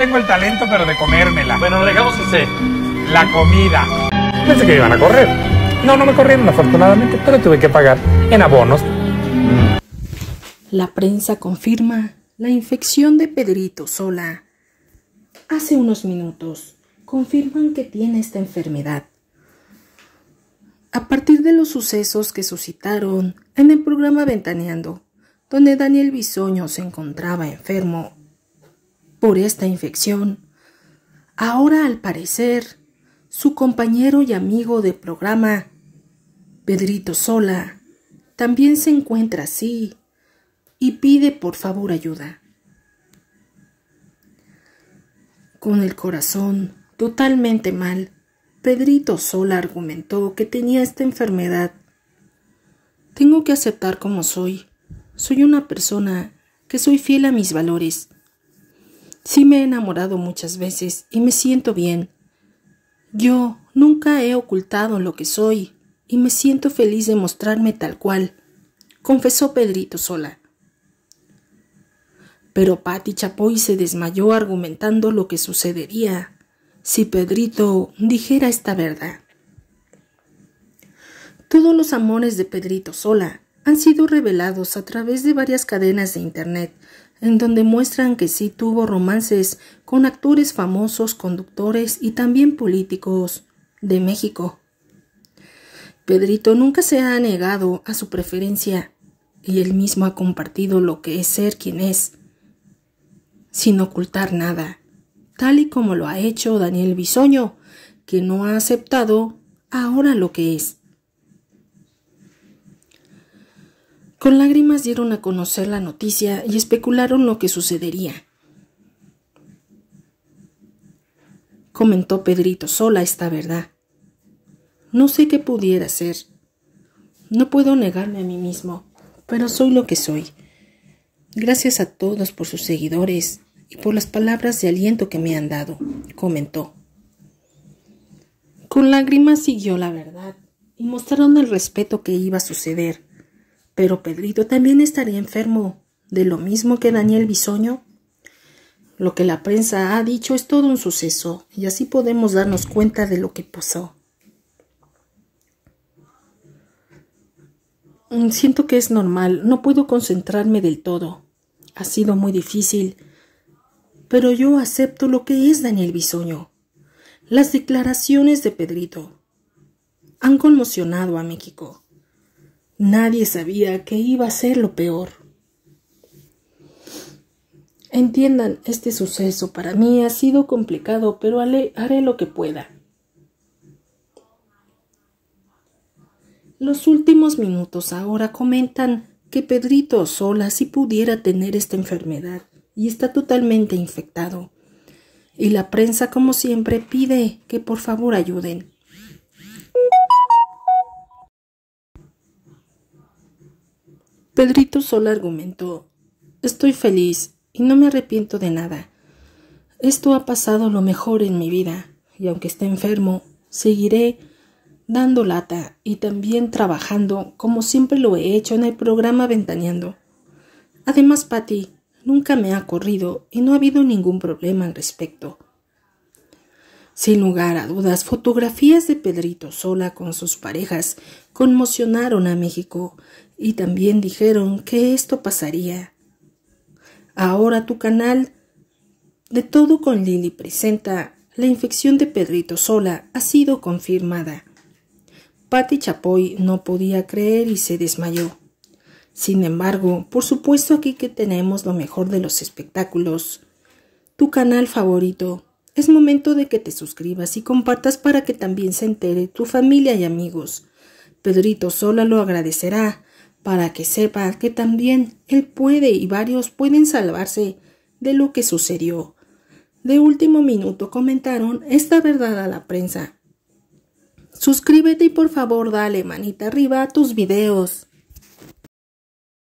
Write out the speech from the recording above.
Tengo el talento, pero de comérmela. Bueno, dejamos ese. La comida. Pensé que iban a correr. No, no me corrieron, afortunadamente, pero tuve que pagar en abonos. La prensa confirma la infección de Pedrito Sola. Hace unos minutos confirman que tiene esta enfermedad. A partir de los sucesos que suscitaron en el programa Ventaneando, donde Daniel Bisoño se encontraba enfermo por esta infección. Ahora, al parecer, su compañero y amigo de programa, Pedrito Sola, también se encuentra así y pide por favor ayuda. Con el corazón totalmente mal, Pedrito Sola argumentó que tenía esta enfermedad. Tengo que aceptar como soy. Soy una persona que soy fiel a mis valores Sí me he enamorado muchas veces y me siento bien. Yo nunca he ocultado lo que soy y me siento feliz de mostrarme tal cual, confesó Pedrito sola. Pero Patty Chapoy se desmayó argumentando lo que sucedería si Pedrito dijera esta verdad. Todos los amores de Pedrito sola han sido revelados a través de varias cadenas de Internet, en donde muestran que sí tuvo romances con actores famosos, conductores y también políticos de México. Pedrito nunca se ha negado a su preferencia y él mismo ha compartido lo que es ser quien es, sin ocultar nada, tal y como lo ha hecho Daniel Bisoño, que no ha aceptado ahora lo que es Con lágrimas dieron a conocer la noticia y especularon lo que sucedería. comentó Pedrito sola esta verdad. No sé qué pudiera ser. No puedo negarme a mí mismo, pero soy lo que soy. Gracias a todos por sus seguidores y por las palabras de aliento que me han dado, comentó. Con lágrimas siguió la verdad y mostraron el respeto que iba a suceder. Pero Pedrito también estaría enfermo de lo mismo que Daniel Bisoño. Lo que la prensa ha dicho es todo un suceso, y así podemos darnos cuenta de lo que pasó. Mm, siento que es normal, no puedo concentrarme del todo. Ha sido muy difícil, pero yo acepto lo que es Daniel Bisoño. Las declaraciones de Pedrito han conmocionado a México. Nadie sabía que iba a ser lo peor. Entiendan, este suceso para mí ha sido complicado, pero haré lo que pueda. Los últimos minutos ahora comentan que Pedrito sola sí pudiera tener esta enfermedad y está totalmente infectado. Y la prensa, como siempre, pide que por favor ayuden. Pedrito solo argumentó, Estoy feliz y no me arrepiento de nada. Esto ha pasado lo mejor en mi vida, y aunque esté enfermo, seguiré dando lata y también trabajando como siempre lo he hecho en el programa Ventaneando. Además, Patty, nunca me ha corrido y no ha habido ningún problema al respecto. Sin lugar a dudas, fotografías de Pedrito sola con sus parejas conmocionaron a México y también dijeron que esto pasaría. Ahora tu canal de todo con Lili presenta la infección de Pedrito Sola ha sido confirmada. Patti Chapoy no podía creer y se desmayó. Sin embargo, por supuesto aquí que tenemos lo mejor de los espectáculos. Tu canal favorito es momento de que te suscribas y compartas para que también se entere tu familia y amigos. Pedrito solo lo agradecerá para que sepa que también él puede y varios pueden salvarse de lo que sucedió. De último minuto comentaron esta verdad a la prensa. Suscríbete y por favor dale manita arriba a tus videos.